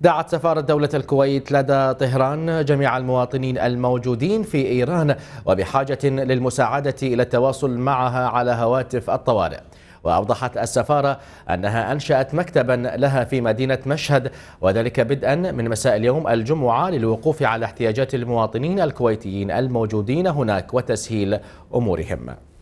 دعت سفارة دولة الكويت لدى طهران جميع المواطنين الموجودين في إيران وبحاجة للمساعدة إلى التواصل معها على هواتف الطوارئ وأوضحت السفارة أنها أنشأت مكتبا لها في مدينة مشهد وذلك بدءا من مساء اليوم الجمعة للوقوف على احتياجات المواطنين الكويتيين الموجودين هناك وتسهيل أمورهم